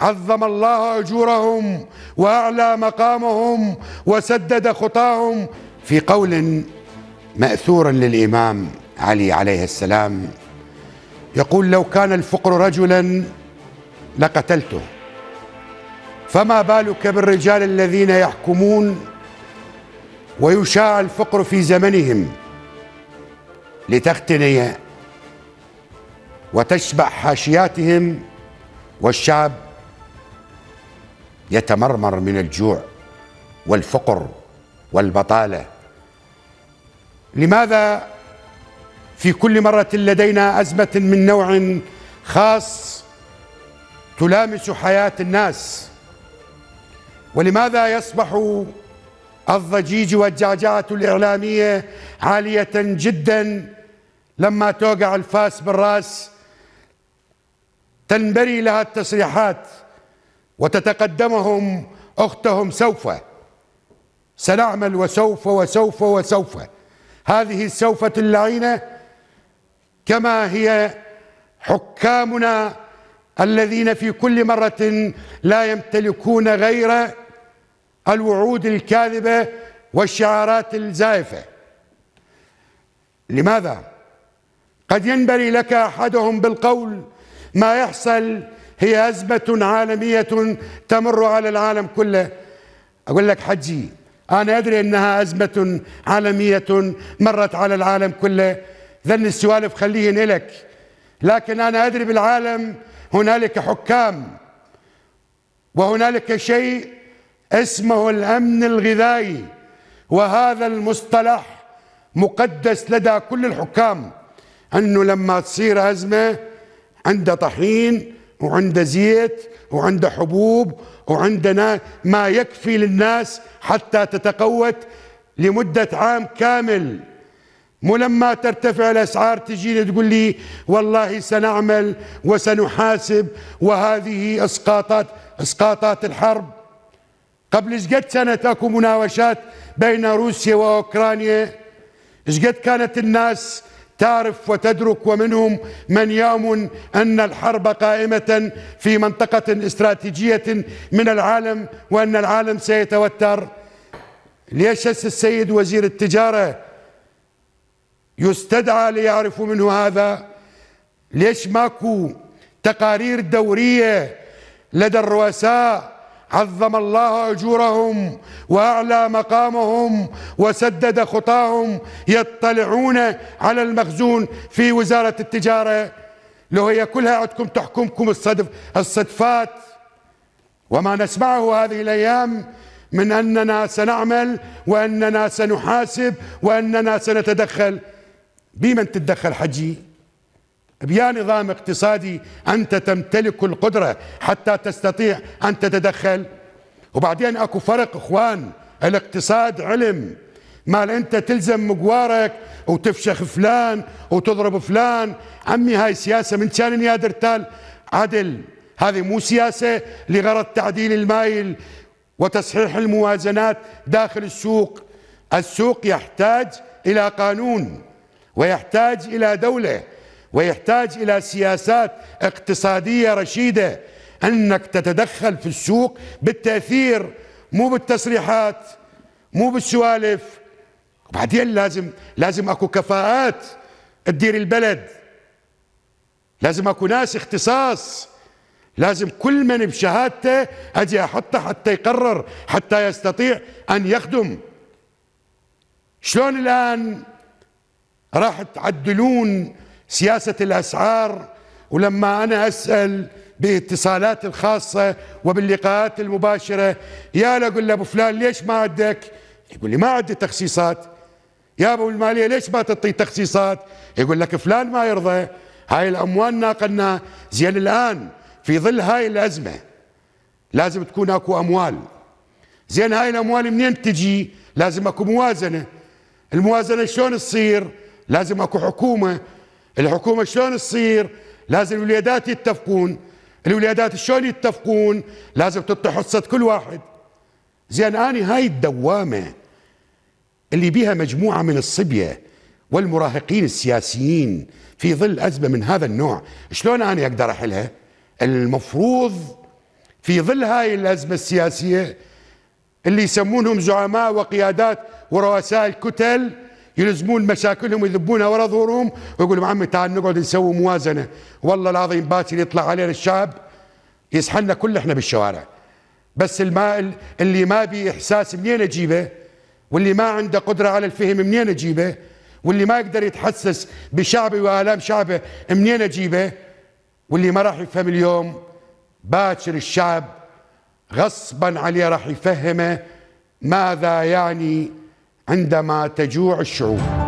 عظم الله أجورهم وأعلى مقامهم وسدد خطاهم في قول مأثور للإمام علي عليه السلام يقول لو كان الفقر رجلا لقتلته فما بالك بالرجال الذين يحكمون ويشاع الفقر في زمنهم لتختني وتشبع حاشياتهم والشعب يتمرمر من الجوع والفقر والبطاله لماذا في كل مره لدينا ازمه من نوع خاص تلامس حياه الناس ولماذا يصبح الضجيج والجعجعه الاعلاميه عاليه جدا لما توقع الفاس بالراس تنبري لها التصريحات وتتقدمهم أختهم سوف سنعمل وسوف وسوف وسوف هذه السوفة اللعينة كما هي حكامنا الذين في كل مرة لا يمتلكون غير الوعود الكاذبة والشعارات الزائفة لماذا؟ قد ينبري لك أحدهم بالقول ما يحصل هي أزمة عالمية تمر على العالم كله أقول لك حجي أنا أدري أنها أزمة عالمية مرت على العالم كله ذن السوالف خليهن إلك لكن أنا أدري بالعالم هنالك حكام وهنالك شيء اسمه الأمن الغذائي وهذا المصطلح مقدس لدى كل الحكام أنه لما تصير أزمة عند طحين وعنده زيت وعنده حبوب وعندنا ما يكفي للناس حتى تتقوت لمدة عام كامل مو لما ترتفع الأسعار تجيني تقول لي والله سنعمل وسنحاسب وهذه إسقاطات إسقاطات الحرب قبل قد كانت اكو مناوشات بين روسيا واوكرانيا قد كانت الناس تعرف وتدرك ومنهم من يامن أن الحرب قائمة في منطقة استراتيجية من العالم وأن العالم سيتوتر ليش السيد وزير التجارة يستدعى ليعرفوا منه هذا ليش ماكو تقارير دورية لدى الرؤساء عظم الله أجورهم وأعلى مقامهم وسدد خطاهم يطلعون على المخزون في وزارة التجارة لو هي كلها عندكم تحكمكم الصدف الصدفات وما نسمعه هذه الأيام من أننا سنعمل وأننا سنحاسب وأننا سنتدخل بمن تتدخل حجي بيا نظام اقتصادي أنت تمتلك القدرة حتى تستطيع أن تتدخل وبعدين أكو فرق إخوان الاقتصاد علم مال أنت تلزم مقوارك وتفشخ فلان وتضرب فلان عمي هاي سياسة من كان نيادرتال عدل هذه مو سياسة لغرض تعديل المايل وتصحيح الموازنات داخل السوق السوق يحتاج إلى قانون ويحتاج إلى دولة ويحتاج إلى سياسات اقتصادية رشيدة أنك تتدخل في السوق بالتأثير مو بالتصريحات مو بالسوالف وبعدين لازم لازم اكو كفاءات تدير البلد لازم اكو ناس اختصاص لازم كل من بشهادته اجي احطه حتى يقرر حتى يستطيع ان يخدم شلون الان راح تعدلون سياسة الأسعار ولما أنا أسأل باتصالات الخاصة وباللقاءات المباشرة يا لأقول لأبو فلان ليش ما عندك يقول لي ما عندي تخصيصات يا أبو المالية ليش ما تعطي تخصيصات يقول لك فلان ما يرضى هاي الأموال ناقلنا زين الآن في ظل هاي الأزمة لازم تكون أكو أموال زين هاي الأموال منين تجي لازم أكو موازنة الموازنة شلون تصير لازم أكو حكومة الحكومة شلون تصير لازم الولادات يتفقون الولادات شلون يتفقون لازم تطي حصة كل واحد زين اني هاي الدوامة اللي بيها مجموعة من الصبية والمراهقين السياسيين في ظل أزمة من هذا النوع شلون أنا أقدر أحلها المفروض في ظل هاي الأزمة السياسية اللي يسمونهم زعماء وقيادات ورؤساء الكتل يلزمون مشاكلهم ويذبونها ورا ظهورهم ويقول عمي تعال نقعد نسوي موازنه والله العظيم باكر يطلع علينا الشعب يسحلنا كل احنا بالشوارع بس الماء اللي ما بي احساس منين اجيبه واللي ما عنده قدره على الفهم منين اجيبه واللي ما يقدر يتحسس بشعبه والام شعبه منين اجيبه واللي ما راح يفهم اليوم باكر الشعب غصبا عليه راح يفهمه ماذا يعني عندما تجوع الشعوب